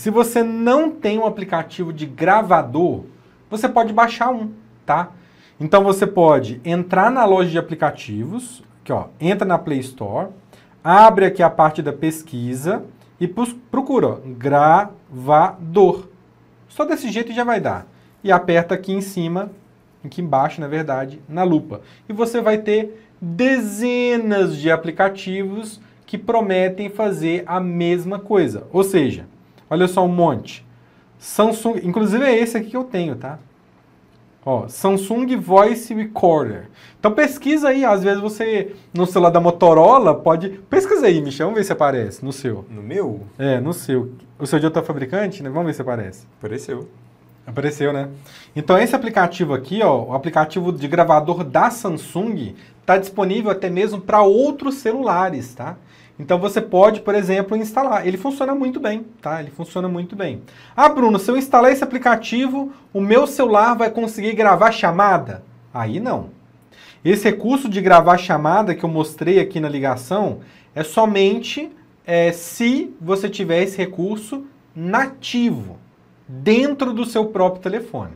Se você não tem um aplicativo de gravador, você pode baixar um, tá? Então você pode entrar na loja de aplicativos, aqui ó, entra na Play Store, abre aqui a parte da pesquisa e procura ó, gravador. Só desse jeito já vai dar. E aperta aqui em cima, aqui embaixo, na verdade, na lupa. E você vai ter dezenas de aplicativos que prometem fazer a mesma coisa. Ou seja, Olha só um monte. Samsung, inclusive é esse aqui que eu tenho, tá? Ó, Samsung Voice Recorder. Então pesquisa aí, às vezes você no celular da Motorola pode. Pesquisa aí, Michel, vamos ver se aparece no seu. No meu? É, no seu. O seu de outro fabricante, né? Vamos ver se aparece. Apareceu. Apareceu, né? Então esse aplicativo aqui, ó, o aplicativo de gravador da Samsung está disponível até mesmo para outros celulares, tá? Então você pode, por exemplo, instalar. Ele funciona muito bem, tá? Ele funciona muito bem. Ah, Bruno, se eu instalar esse aplicativo, o meu celular vai conseguir gravar chamada? Aí não. Esse recurso de gravar chamada que eu mostrei aqui na ligação é somente é, se você tiver esse recurso nativo dentro do seu próprio telefone.